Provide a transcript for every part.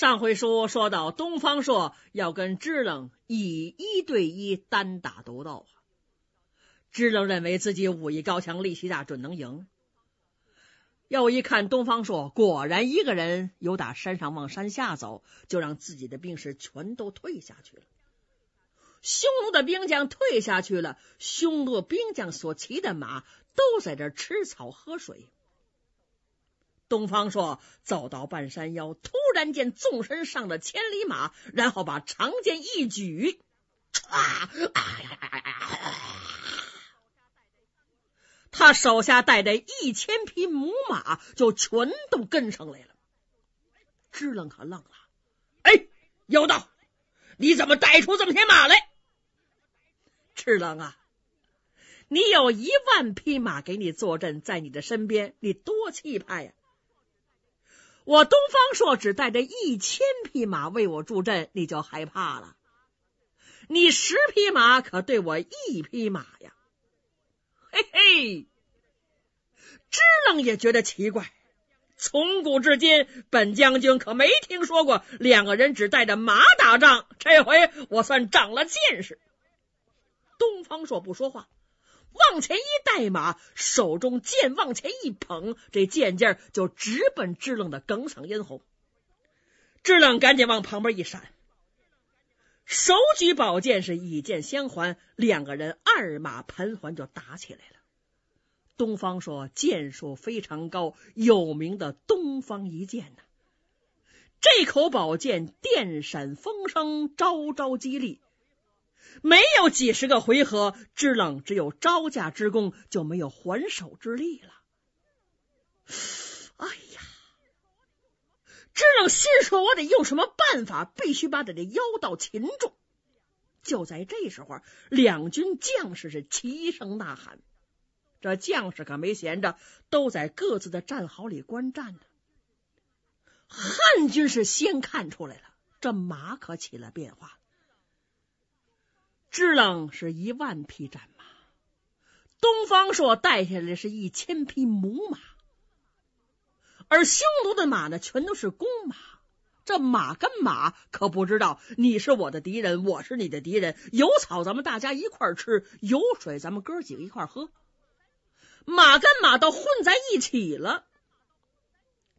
上回书说到，东方朔要跟支棱以一对一单打独斗啊。支棱认为自己武艺高强，力气大，准能赢。又一看，东方朔果然一个人有打山上往山下走，就让自己的兵士全都退下去了。匈奴的兵将退下去了，匈奴兵将所骑的马都在这儿吃草喝水。东方说：“走到半山腰，突然间纵身上了千里马，然后把长剑一举，唰！他手下带着一千匹母马，就全都跟上来了。知冷可愣了，哎，妖道，你怎么带出这么些马来？赤冷啊，你有一万匹马给你坐镇在你的身边，你多气派呀！”我东方朔只带着一千匹马为我助阵，你就害怕了？你十匹马可对我一匹马呀？嘿嘿，支棱也觉得奇怪。从古至今，本将军可没听说过两个人只带着马打仗。这回我算长了见识。东方朔不说话。往前一带马，手中剑往前一捧，这剑尖就直奔智冷的梗嗓咽喉。智冷赶紧往旁边一闪，手举宝剑是以剑相还，两个人二马盘桓就打起来了。东方说剑术非常高，有名的东方一剑呐，这口宝剑电闪风声，招招激励。没有几十个回合，知冷只有招架之功，就没有还手之力了。哎呀，知冷心说：“我得用什么办法？必须把这妖道擒住！”就在这时候，两军将士是齐声呐喊。这将士可没闲着，都在各自的战壕里观战呢。汉军是先看出来了，这马可起了变化。支棱是一万匹战马，东方朔带下来是一千匹母马，而匈奴的马呢，全都是公马。这马跟马可不知道，你是我的敌人，我是你的敌人。有草咱们大家一块吃，有水咱们哥几个一块喝。马跟马倒混在一起了，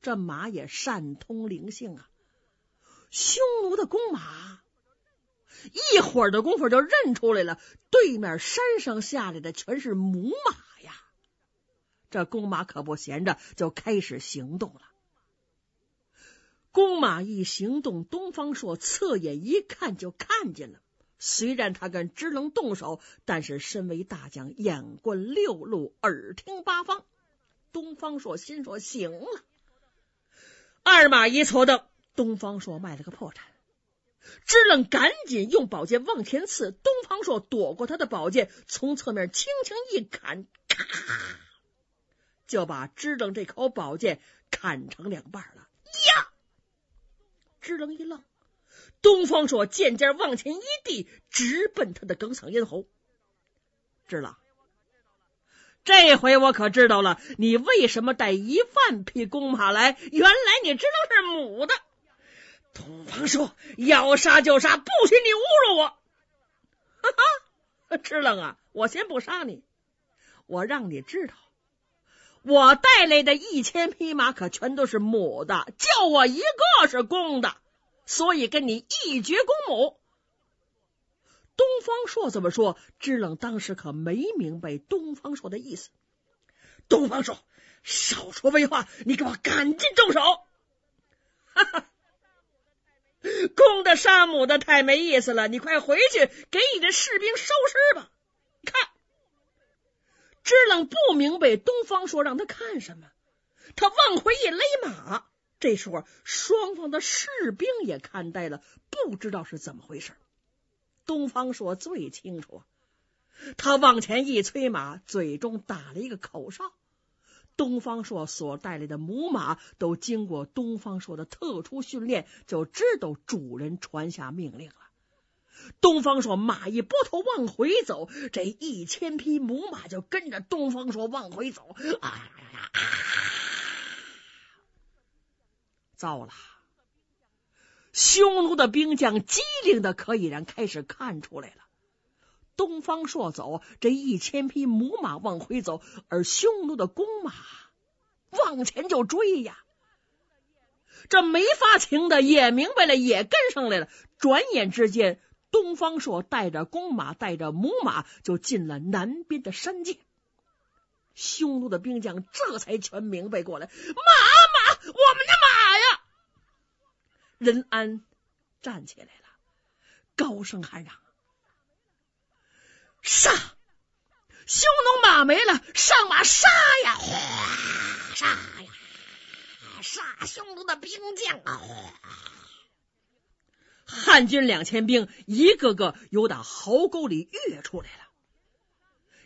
这马也善通灵性啊！匈奴的公马。一会儿的功夫就认出来了，对面山上下来的全是母马呀！这公马可不闲着，就开始行动了。公马一行动，东方朔侧眼一看就看见了。虽然他跟只能动手，但是身为大将，眼观六路，耳听八方。东方朔心说：“行了。”二马一错蹬，东方朔卖了个破绽。支棱赶紧用宝剑往前刺，东方朔躲过他的宝剑，从侧面轻轻一砍，咔，就把支棱这口宝剑砍成两半了。呀，支棱一愣，东方朔剑尖往前一递，直奔他的哽嗓咽喉。支棱，这回我可知道了，你为什么带一万匹公马来？原来你知道是母的。东方朔要杀就杀，不许你侮辱我！哈哈，知冷啊，我先不杀你，我让你知道，我带来的一千匹马可全都是母的，就我一个是公的，所以跟你一决公母。东方朔怎么说？知冷当时可没明白东方朔的意思。东方朔，少说废话，你给我赶紧动手！哈哈。公 的杀母的太没意思了，你快回去给你的士兵收尸吧。看，知冷不明白东方朔让他看什么，他往回一勒马。这时候，双方的士兵也看呆了，不知道是怎么回事。东方朔最清楚他往前一催马，嘴中打了一个口哨。东方朔所带来的母马都经过东方朔的特殊训练，就知道主人传下命令了。东方朔马一拨头往回走，这一千匹母马就跟着东方朔往回走。啊！糟了！匈奴的兵将机灵的可以人开始看出来了。东方朔走，这一千匹母马往回走，而匈奴的公马往前就追呀。这没发情的也明白了，也跟上来了。转眼之间，东方朔带着公马，带着母马，就进了南边的山界。匈奴的兵将这才全明白过来：马马，我们的马呀！任安站起来了，高声喊嚷。杀！匈奴马没了，上马杀呀！哗，杀呀，杀匈奴的兵将！哗，汉军两千兵，一个个由打壕沟里跃出来了，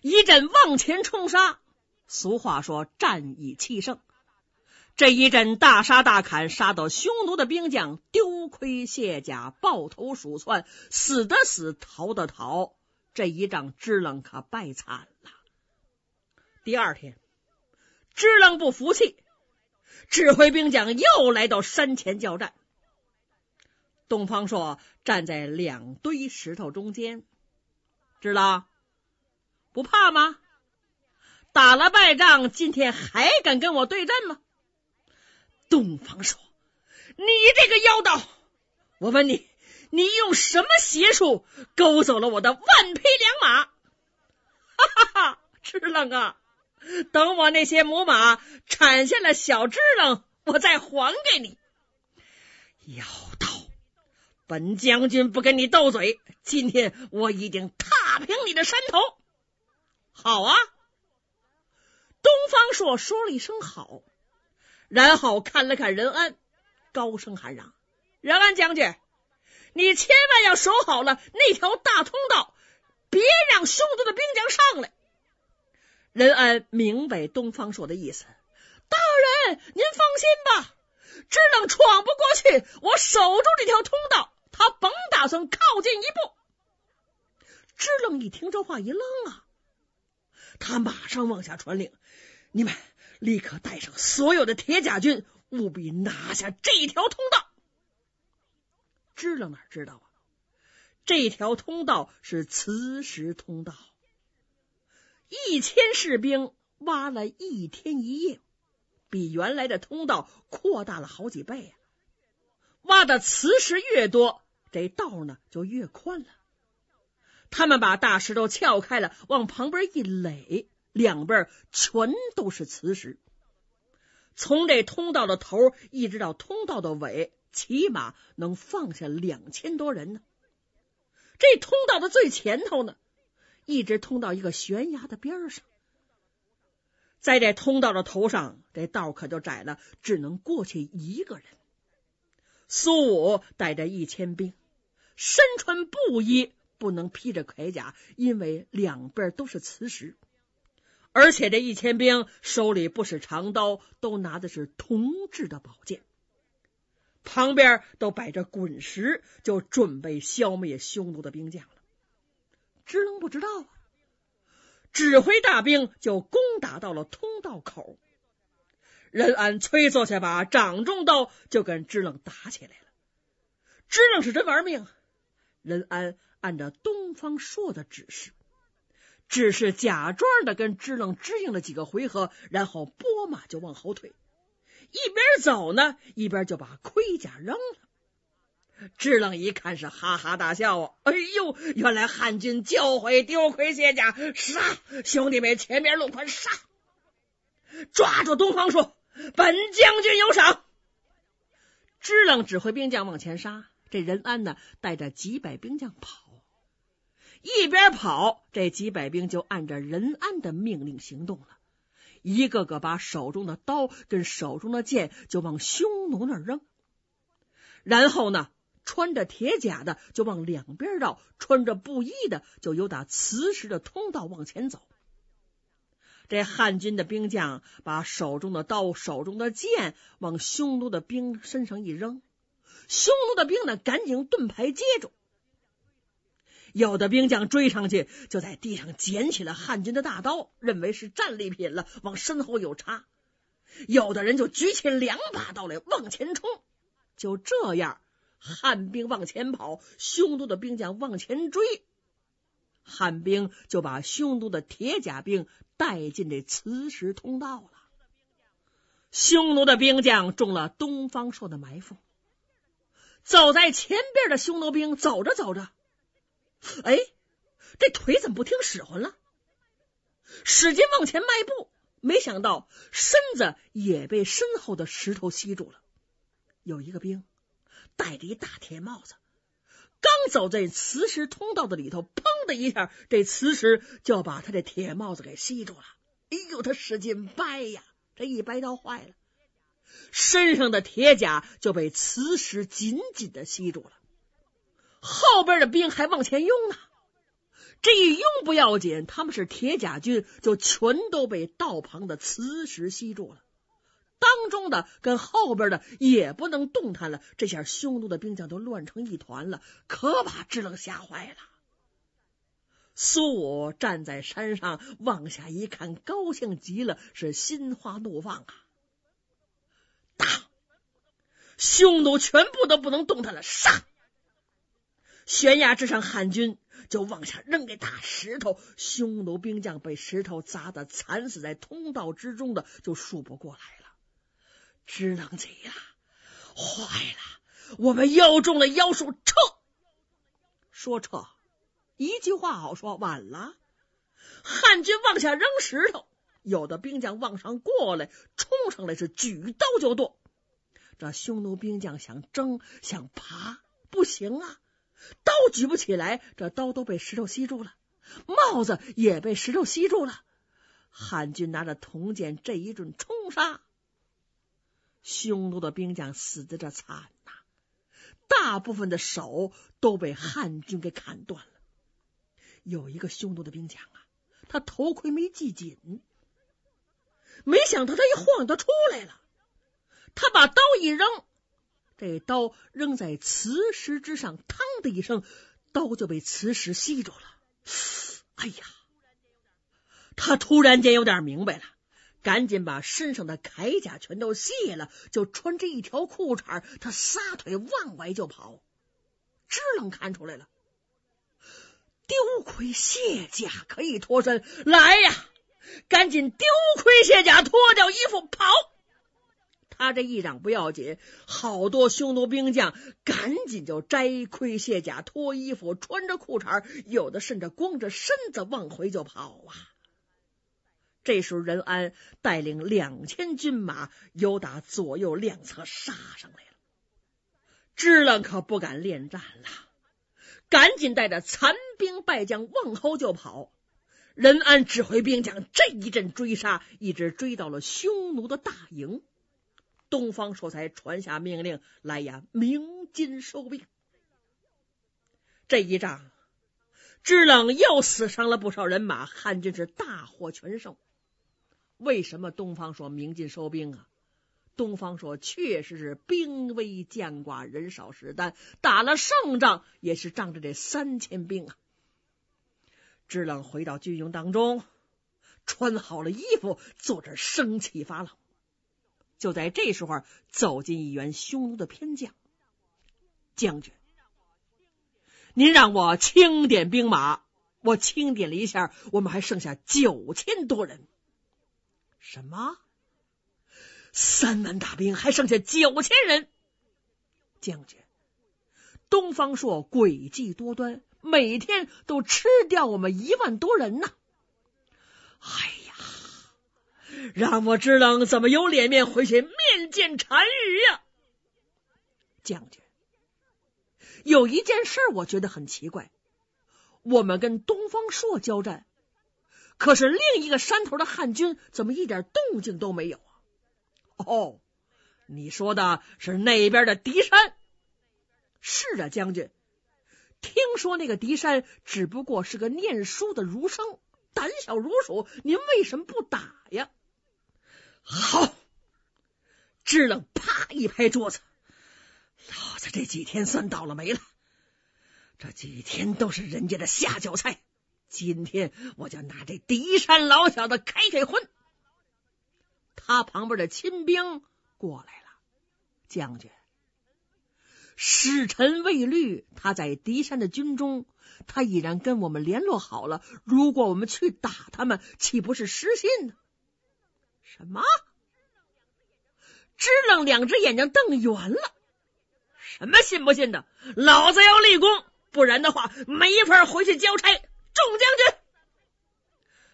一阵往前冲杀。俗话说，战以气胜。这一阵大杀大砍，杀到匈奴的兵将丢盔卸甲，抱头鼠窜，死的死，逃的逃。这一仗支棱可败惨了。第二天，支棱不服气，指挥兵将又来到山前叫战。东方朔站在两堆石头中间，知道不怕吗？打了败仗，今天还敢跟我对阵吗？东方朔，你这个妖道，我问你。你用什么邪术勾走了我的万匹良马？哈哈哈！知冷啊，等我那些母马产下了小知冷，我再还给你。妖道，本将军不跟你斗嘴，今天我一定踏平你的山头。好啊！东方朔说了一声“好”，然后看了看任安，高声喊嚷：“任安将军！”你千万要守好了那条大通道，别让匈奴的兵将上来。任安明白东方朔的意思，大人您放心吧，只冷闯不过去，我守住这条通道，他甭打算靠近一步。支冷一听这话一愣啊，他马上往下传令，你们立刻带上所有的铁甲军，务必拿下这条通道。知道哪知道啊？这条通道是磁石通道，一千士兵挖了一天一夜，比原来的通道扩大了好几倍啊！挖的磁石越多，这道呢就越宽了。他们把大石头撬开了，往旁边一垒，两边全都是磁石，从这通道的头一直到通道的尾。起码能放下两千多人呢。这通道的最前头呢，一直通到一个悬崖的边上。在这通道的头上，这道可就窄了，只能过去一个人。苏武带着一千兵，身穿布衣，不能披着铠甲，因为两边都是磁石，而且这一千兵手里不使长刀，都拿的是铜制的宝剑。旁边都摆着滚石，就准备消灭匈奴的兵将了。支棱不知道啊，指挥大兵就攻打到了通道口。任安催坐下，把掌中刀就跟支棱打起来了。支棱是真玩命。任安按照东方朔的指示，只是假装的跟支棱支应了几个回合，然后拨马就往后退。一边走呢，一边就把盔甲扔了。支棱一看，是哈哈大笑啊！哎呦，原来汉军教会丢盔卸甲，杀兄弟们，前面路宽，杀！抓住东方朔，本将军有赏。支棱指挥兵将往前杀，这任安呢带着几百兵将跑，一边跑，这几百兵就按着任安的命令行动了。一个个把手中的刀跟手中的剑就往匈奴那儿扔，然后呢，穿着铁甲的就往两边绕，穿着布衣的就由打磁石的通道往前走。这汉军的兵将把手中的刀、手中的剑往匈奴的兵身上一扔，匈奴的兵呢，赶紧盾牌接住。有的兵将追上去，就在地上捡起了汉军的大刀，认为是战利品了，往身后有插；有的人就举起两把刀来往前冲。就这样，汉兵往前跑，匈奴的兵将往前追，汉兵就把匈奴的铁甲兵带进这磁石通道了。匈奴的兵将中了东方朔的埋伏，走在前边的匈奴兵走着走着。哎，这腿怎么不听使唤了？使劲往前迈步，没想到身子也被身后的石头吸住了。有一个兵戴着一大铁帽子，刚走在磁石通道的里头，砰的一下，这磁石就把他的铁帽子给吸住了。哎呦，他使劲掰呀，这一掰倒坏了，身上的铁甲就被磁石紧紧的吸住了。后边的兵还往前拥呢，这一拥不要紧，他们是铁甲军，就全都被道旁的磁石吸住了。当中的跟后边的也不能动弹了。这下匈奴的兵将都乱成一团了，可把智冷吓坏了。苏武站在山上往下一看，高兴极了，是心花怒放啊！打，匈奴全部都不能动弹了，杀！悬崖之上，汉军就往下扔大石头，匈奴兵将被石头砸的惨死在通道之中的就数不过来了。支棱起呀！坏了，我们又中了妖术，撤！说撤，一句话好说，晚了！汉军往下扔石头，有的兵将往上过来，冲上来是举刀就剁。这匈奴兵将想争想爬，不行啊！刀举不起来，这刀都被石头吸住了，帽子也被石头吸住了。汉军拿着铜剑，这一阵冲杀，匈奴的兵将死的这惨呐！大部分的手都被汉军给砍断了。有一个匈奴的兵将啊，他头盔没系紧，没想到他一晃他出来了，他把刀一扔。这刀扔在磁石之上，嘡的一声，刀就被磁石吸住了。哎呀，他突然间有点明白了，赶紧把身上的铠甲全都卸了，就穿着一条裤衩，他撒腿往外就跑。只能看出来了，丢盔卸甲可以脱身，来呀，赶紧丢盔卸甲，脱掉衣服跑。他这一嚷不要紧，好多匈奴兵将赶紧就摘盔卸甲、脱衣服、穿着裤衩有的甚至光着身子往回就跑啊！这时候，任安带领两千军马由打左右两侧杀上来了，支棱可不敢恋战了，赶紧带着残兵败将往后就跑。任安指挥兵将这一阵追杀，一直追到了匈奴的大营。东方说：“才传下命令来呀，明金收兵。这一仗，知冷又死伤了不少人马，汉军是大获全胜。为什么东方说明金收兵啊？东方说，确实是兵微将寡，人少势单，打了胜仗也是仗着这三千兵啊。知冷回到军营当中，穿好了衣服，坐这儿生气发了。就在这时候，走进一员匈奴的偏将。将军，您让我清点兵马，我清点了一下，我们还剩下九千多人。什么？三万大兵还剩下九千人？将军，东方朔诡计多端，每天都吃掉我们一万多人呢。哎。让我知道怎么有脸面回去面见单于呀！将军，有一件事我觉得很奇怪，我们跟东方朔交战，可是另一个山头的汉军怎么一点动静都没有啊？哦，你说的是那边的狄山？是啊，将军，听说那个狄山只不过是个念书的儒生，胆小如鼠，您为什么不打呀？好，知冷啪一拍桌子，老子这几天算倒了霉了，这几天都是人家的下脚菜，今天我就拿这狄山老小子开开荤。他旁边的亲兵过来了，将军，使臣魏律他在狄山的军中，他已然跟我们联络好了，如果我们去打他们，岂不是失信？呢？什么？支棱两只眼睛瞪圆了。什么信不信的？老子要立功，不然的话没法回去交差。众将军，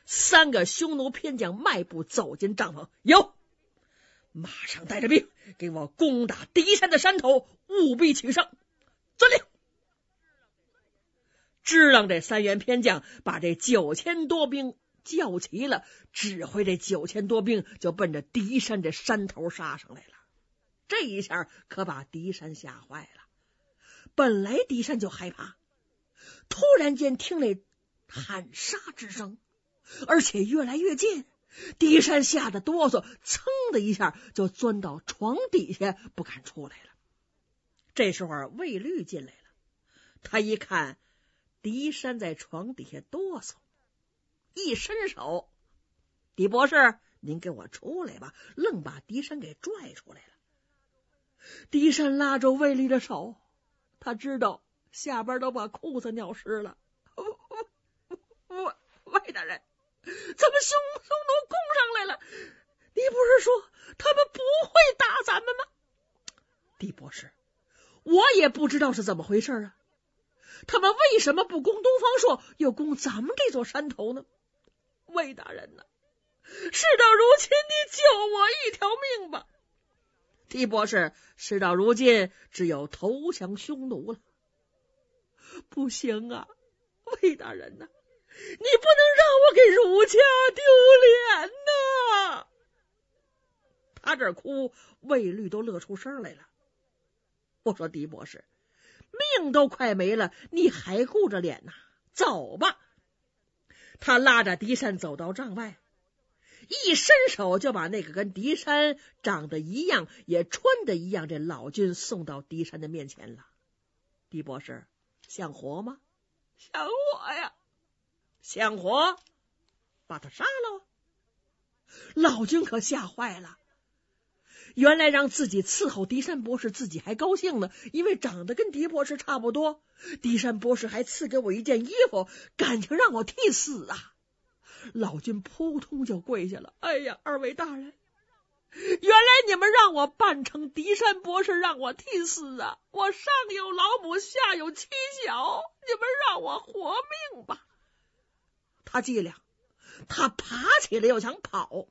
三个匈奴偏将迈步走进帐篷，有，马上带着兵给我攻打敌山的山头，务必取胜。遵令。支棱这三员偏将把这九千多兵。叫齐了，指挥这九千多兵就奔着狄山这山头杀上来了。这一下可把狄山吓坏了。本来狄山就害怕，突然间听那喊杀之声，而且越来越近，狄山吓得哆嗦，噌的一下就钻到床底下，不敢出来了。这时候魏律进来了，他一看狄山在床底下哆嗦。一伸手，李博士，您给我出来吧！愣把狄山给拽出来了。狄山拉着魏立的手，他知道下边都把裤子尿湿了。我，我，魏大人，怎么匈匈奴攻上来了？你不是说他们不会打咱们吗？李博士，我也不知道是怎么回事啊！他们为什么不攻东方朔，又攻咱们这座山头呢？魏大人呐，事到如今，你救我一条命吧。狄博士，事到如今，只有投降匈奴了。不行啊，魏大人呐，你不能让我给儒家丢脸呐！他这哭，魏律都乐出声来了。我说狄博士，命都快没了，你还顾着脸呐？走吧。他拉着狄山走到帐外，一伸手就把那个跟狄山长得一样、也穿的一样这老君送到狄山的面前了。狄博士想活吗？想我呀！想活，把他杀了。老君可吓坏了。原来让自己伺候狄山博士，自己还高兴呢，因为长得跟狄博士差不多。狄山博士还赐给我一件衣服，感情让我替死啊！老君扑通就跪下了，哎呀，二位大人，原来你们让我扮成狄山博士，让我替死啊！我上有老母，下有妻小，你们让我活命吧！他伎俩，他爬起来要想跑，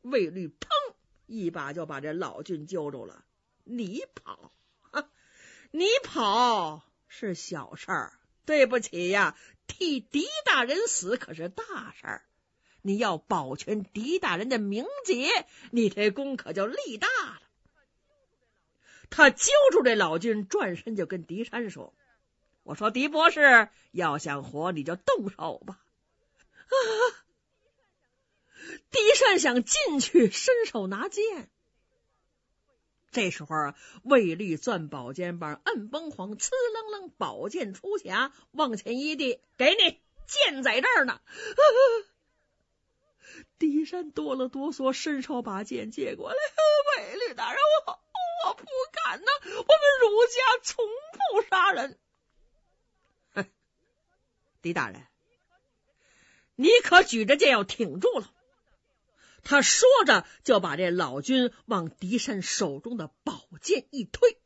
魏律砰。一把就把这老君揪住了，你跑，你跑是小事儿，对不起呀，替狄大人死可是大事儿，你要保全狄大人的名节，你这功可就立大了。他揪住这老君，转身就跟狄山说：“我说狄博士，要想活，你就动手吧。”想进去，伸手拿剑。这时候，魏律攥宝剑把，摁崩簧，呲楞楞，宝剑出匣，往前一递：“给你，剑在这儿呢。”狄山哆了哆嗦，伸手把剑接过来。魏律大人，我我不敢呐，我们儒家从不杀人。狄大人，你可举着剑要挺住了。他说着，就把这老君往狄山手中的宝剑一推。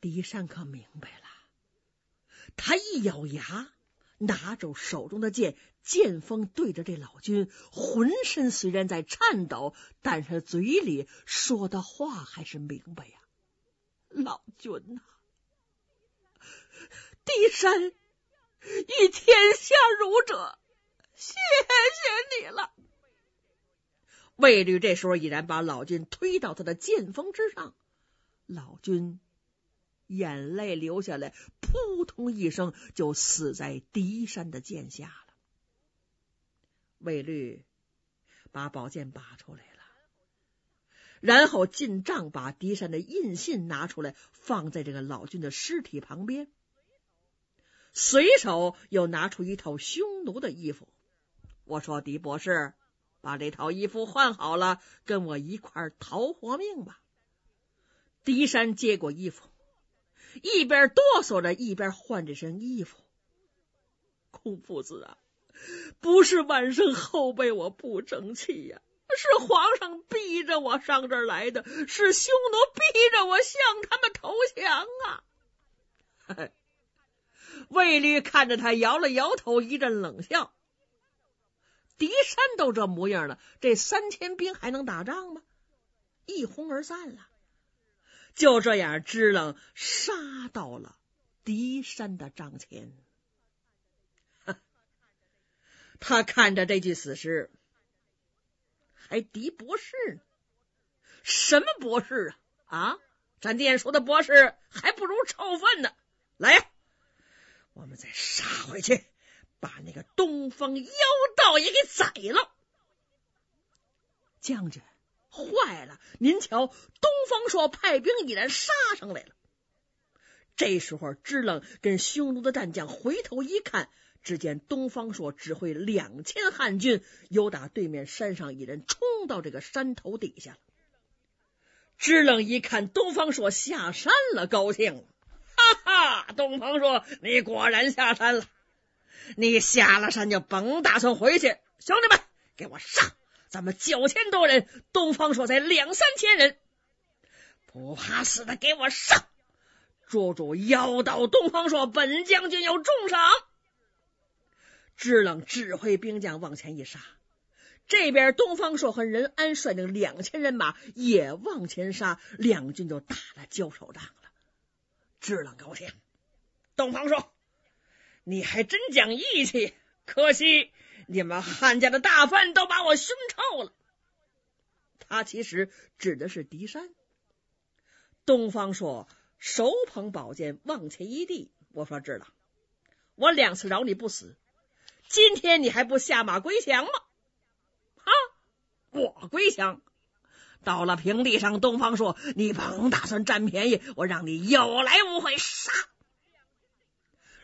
狄山可明白了，他一咬牙，拿着手中的剑，剑锋对着这老君。浑身虽然在颤抖，但是嘴里说的话还是明白呀：“老君呐，狄山与天下儒者，谢谢你了。”魏律这时候已然把老君推到他的剑锋之上，老君眼泪流下来，扑通一声就死在狄山的剑下了。魏律把宝剑拔出来了，然后进帐把狄山的印信拿出来，放在这个老君的尸体旁边，随手又拿出一套匈奴的衣服。我说狄博士。把这套衣服换好了，跟我一块儿逃活命吧。狄山接过衣服，一边哆嗦着，一边换这身衣服。孔夫子啊，不是晚生后辈我不争气呀，是皇上逼着我上这儿来的，是匈奴逼着我向他们投降啊！嘿 嘿，律 看着他摇了摇头，一阵冷笑。敌山都这模样了，这三千兵还能打仗吗？一哄而散了。就这样支棱杀到了敌山的帐前。他看着这具死尸，还敌博士呢？什么博士啊？啊！咱电说的博士还不如臭粪呢。来呀，我们再杀回去。把那个东方妖道也给宰了，将军坏了！您瞧，东方朔派兵已然杀上来了。这时候支棱跟匈奴的战将回头一看，只见东方朔指挥两千汉军，由打对面山上，一人冲到这个山头底下了。支棱一看，东方朔下山了，高兴了，哈哈！东方朔，你果然下山了。你下了山就甭打算回去，兄弟们，给我上！咱们九千多人，东方朔才两三千人，不怕死的给我上！捉住妖道东方朔，本将军有重赏。智冷指挥兵将往前一杀，这边东方朔和任安率领两千人马也往前杀，两军就打了交手仗了。智冷高兴，东方朔。你还真讲义气，可惜你们汉家的大粪都把我熏臭了。他其实指的是狄山。东方朔手捧宝剑往前一递，我说知道。我两次饶你不死，今天你还不下马归降吗？哈！我归降。到了平地上，东方朔，你甭打算占便宜，我让你有来无回。杀！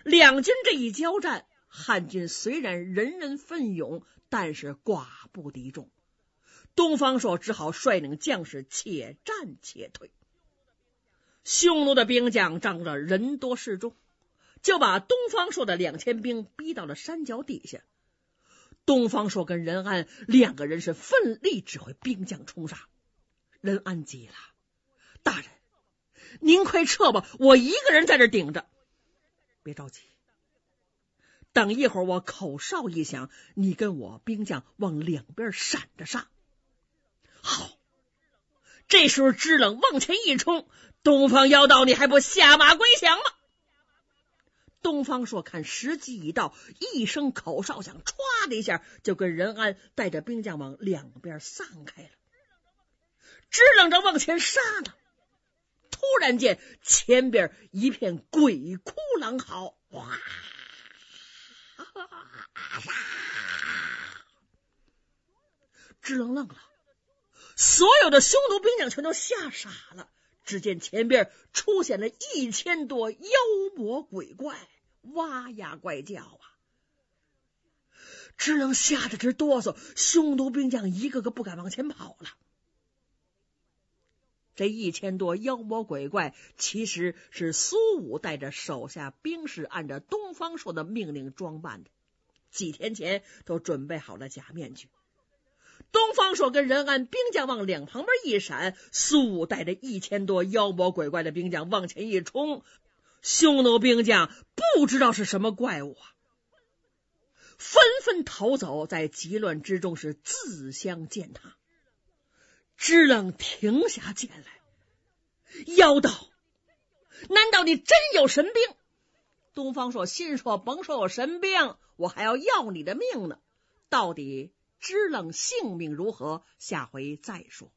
两军这一交战，汉军虽然人人奋勇，但是寡不敌众。东方朔只好率领将士且战且退。匈奴的兵将仗着人多势众，就把东方朔的两千兵逼到了山脚底下。东方朔跟任安两个人是奋力指挥兵将冲杀。任安急了：“大人，您快撤吧，我一个人在这顶着。”别着急，等一会儿我口哨一响，你跟我兵将往两边闪着上。好，这时候知冷往前一冲，东方妖道，你还不下马归降吗？东方朔看时机已到，一声口哨响，唰的一下就跟任安带着兵将往两边散开了，知冷着往前杀了。突然间，前边一片鬼哭狼嚎，哇啊呀！支棱愣了，所有的匈奴兵将全都吓傻了。只见前边出现了一千多妖魔鬼怪，哇呀怪叫啊！支棱吓得直哆嗦，匈奴兵将一个个不敢往前跑了。这一千多妖魔鬼怪，其实是苏武带着手下兵士，按照东方朔的命令装扮的。几天前都准备好了假面具。东方朔跟仁安兵将往两旁边一闪，苏武带着一千多妖魔鬼怪的兵将往前一冲，匈奴兵将不知道是什么怪物啊，纷纷逃走，在急乱之中是自相践踏。知冷停下剑来，妖道，难道你真有神兵？东方朔心说：甭说我神兵，我还要要你的命呢。到底知冷性命如何？下回再说。